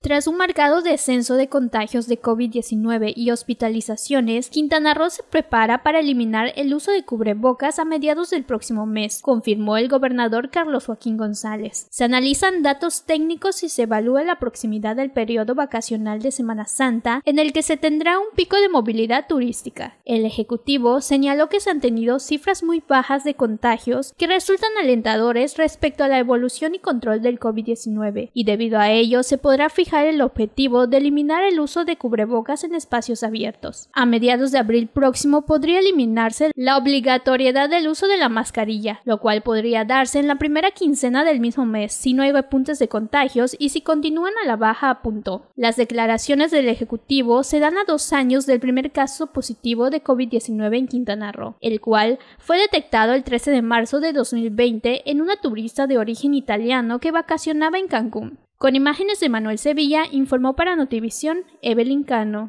Tras un marcado descenso de contagios de COVID-19 y hospitalizaciones, Quintana Roo se prepara para eliminar el uso de cubrebocas a mediados del próximo mes, confirmó el gobernador Carlos Joaquín González. Se analizan datos técnicos y se evalúa la proximidad del periodo vacacional de Semana Santa, en el que se tendrá un pico de movilidad turística. El Ejecutivo señaló que se han tenido cifras muy bajas de contagios que resultan alentadores respecto a la evolución y control del COVID-19, y debido a ello se podrá fijar el objetivo de eliminar el uso de cubrebocas en espacios abiertos. A mediados de abril próximo podría eliminarse la obligatoriedad del uso de la mascarilla, lo cual podría darse en la primera quincena del mismo mes si no hay repuntes de contagios y si continúan a la baja, punto. Las declaraciones del Ejecutivo se dan a dos años del primer caso positivo de COVID-19 en Quintana Roo, el cual fue detectado el 13 de marzo de 2020 en una turista de origen italiano que vacacionaba en Cancún. Con imágenes de Manuel Sevilla, informó para Notivisión Evelyn Cano.